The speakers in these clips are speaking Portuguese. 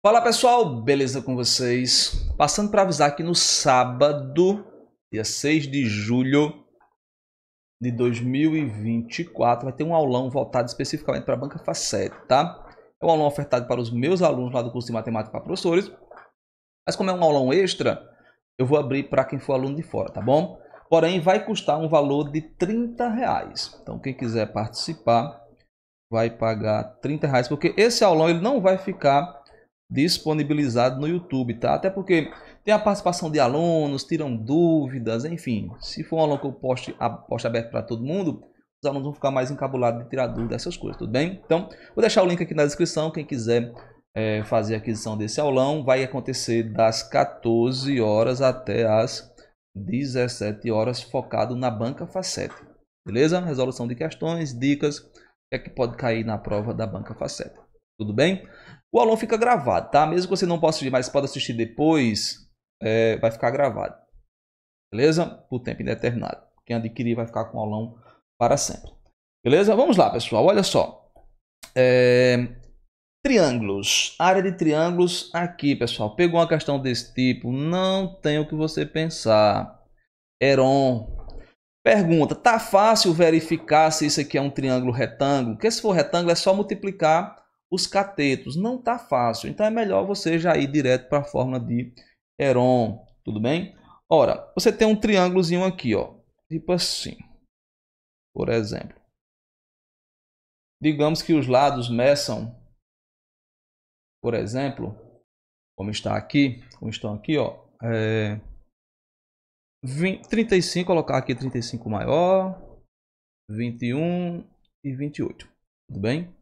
Fala pessoal, beleza com vocês? Passando para avisar que no sábado, dia 6 de julho de 2024, vai ter um aulão voltado especificamente para a Banca Facet, tá? É um aulão ofertado para os meus alunos lá do curso de Matemática para Professores. Mas como é um aulão extra, eu vou abrir para quem for aluno de fora, tá bom? Porém, vai custar um valor de 30 reais. Então, quem quiser participar vai pagar 30 reais, porque esse aulão ele não vai ficar disponibilizado no YouTube, tá? Até porque tem a participação de alunos, tiram dúvidas, enfim. Se for um aluno que eu poste, a, poste aberto para todo mundo, os alunos vão ficar mais encabulados de tirar dúvidas, essas coisas, tudo bem? Então, vou deixar o link aqui na descrição, quem quiser é, fazer a aquisição desse aulão, vai acontecer das 14 horas até as 17 horas, focado na banca facete. Beleza? Resolução de questões, dicas, o que é que pode cair na prova da banca faceta. Tudo bem? O aulão fica gravado, tá? Mesmo que você não possa assistir, mas pode assistir depois, é, vai ficar gravado. Beleza? Por tempo indeterminado. Quem adquirir vai ficar com o aulão para sempre. Beleza? Vamos lá, pessoal. Olha só. É... Triângulos. Área de triângulos aqui, pessoal. Pegou uma questão desse tipo? Não tem o que você pensar. Heron. Pergunta. Tá fácil verificar se isso aqui é um triângulo retângulo? Porque se for retângulo é só multiplicar os catetos. Não está fácil, então é melhor você já ir direto para a fórmula de Heron, tudo bem? Ora, você tem um triângulozinho aqui, ó, tipo assim, por exemplo. Digamos que os lados meçam, por exemplo, como está aqui, como estão aqui, ó, é, 20, 35, colocar aqui 35 maior, 21 e 28, tudo bem?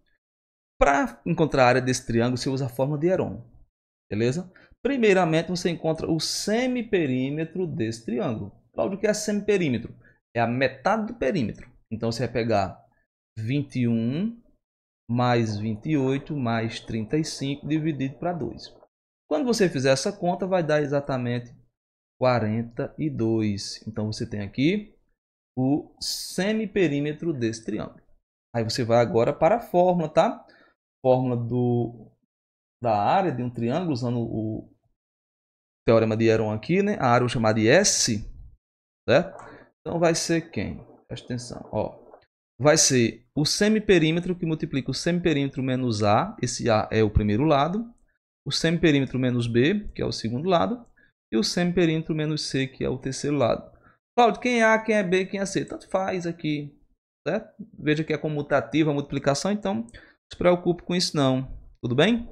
Para encontrar a área desse triângulo, você usa a fórmula de Heron. Beleza? Primeiramente, você encontra o semiperímetro desse triângulo. Claudio, o que é semiperímetro? É a metade do perímetro. Então, você vai pegar 21 mais 28 mais 35 dividido para 2. Quando você fizer essa conta, vai dar exatamente 42. Então, você tem aqui o semiperímetro desse triângulo. Aí, você vai agora para a fórmula, tá? fórmula do, da área de um triângulo, usando o teorema de Heron aqui, né? a área eu vou chamar de S, né? Então vai ser quem? Presta atenção, ó. Vai ser o semiperímetro que multiplica o semiperímetro menos A, esse A é o primeiro lado, o semiperímetro menos B, que é o segundo lado, e o semiperímetro menos C, que é o terceiro lado. Claudio, quem é A, quem é B, quem é C? Tanto faz aqui, certo? Veja que é comutativa a multiplicação, então se preocupe com isso não, tudo bem?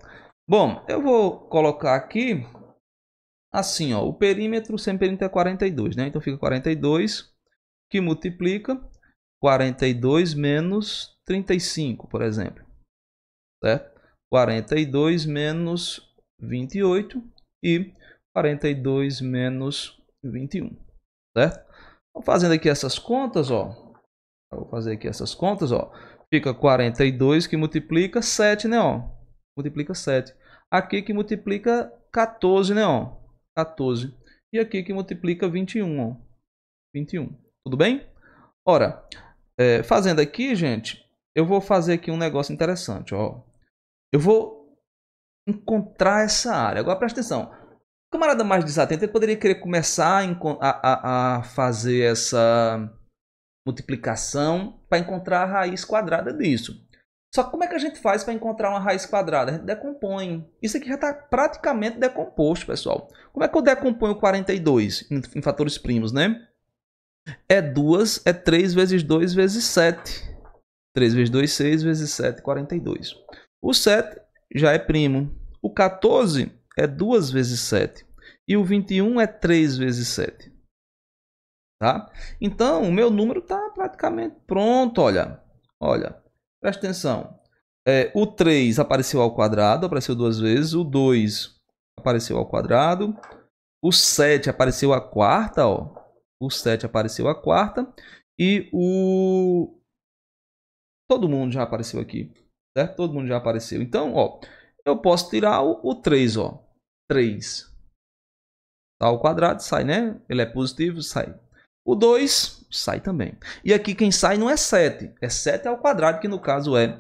Bom, eu vou colocar aqui assim, ó, o perímetro sempre perímetro é 42, né? Então fica 42 que multiplica 42 menos 35, por exemplo. Certo? 42 menos 28 e 42 menos 21, certo? Então, fazendo aqui essas contas, ó, Vou fazer aqui essas contas, ó. Fica 42 que multiplica 7, né, ó. Multiplica 7. Aqui que multiplica 14, né, ó. 14. E aqui que multiplica 21, ó. 21. Tudo bem? Ora, é, fazendo aqui, gente, eu vou fazer aqui um negócio interessante, ó. Eu vou encontrar essa área. Agora presta atenção. O camarada mais desatento, ele poderia querer começar a, a, a fazer essa multiplicação, para encontrar a raiz quadrada disso. Só que como é que a gente faz para encontrar uma raiz quadrada? A gente decompõe. Isso aqui já está praticamente decomposto, pessoal. Como é que eu decomponho 42 em, fatores primos, né? É 2, é 3 vezes 2 vezes 7. 3 vezes 2, 6 vezes 7, 42. O 7 já é primo. O 14 é 2 vezes 7. E o 21 é 3 vezes 7 tá? Então, o meu número está praticamente pronto, olha. Olha, presta atenção. É, o 3 apareceu ao quadrado, apareceu duas vezes. O 2 apareceu ao quadrado. O 7 apareceu a quarta, ó. O 7 apareceu a quarta. E o... Todo mundo já apareceu aqui, certo? Todo mundo já apareceu. Então, ó, eu posso tirar o, o 3, ó. 3. Tá ao quadrado, sai, né? Ele é positivo, sai o 2 sai também. E aqui quem sai não é 7, é 7 ao quadrado, que no caso é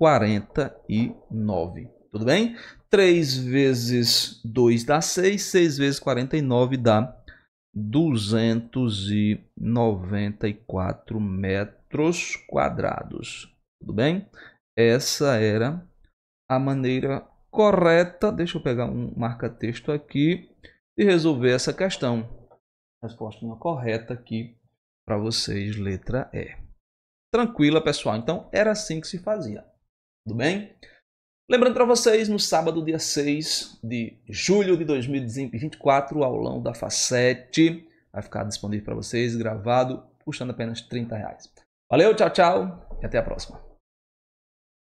49. Tudo bem? 3 vezes 2 dá 6, 6 vezes 49 dá 294 metros quadrados. Tudo bem? Essa era a maneira correta, deixa eu pegar um marca-texto aqui, e resolver essa questão. Respostinha correta aqui para vocês, letra E. Tranquila, pessoal. Então, era assim que se fazia. Tudo bem? Lembrando para vocês, no sábado, dia 6 de julho de 2024, o aulão da Facete vai ficar disponível para vocês, gravado, custando apenas 30 reais. Valeu, tchau, tchau e até a próxima.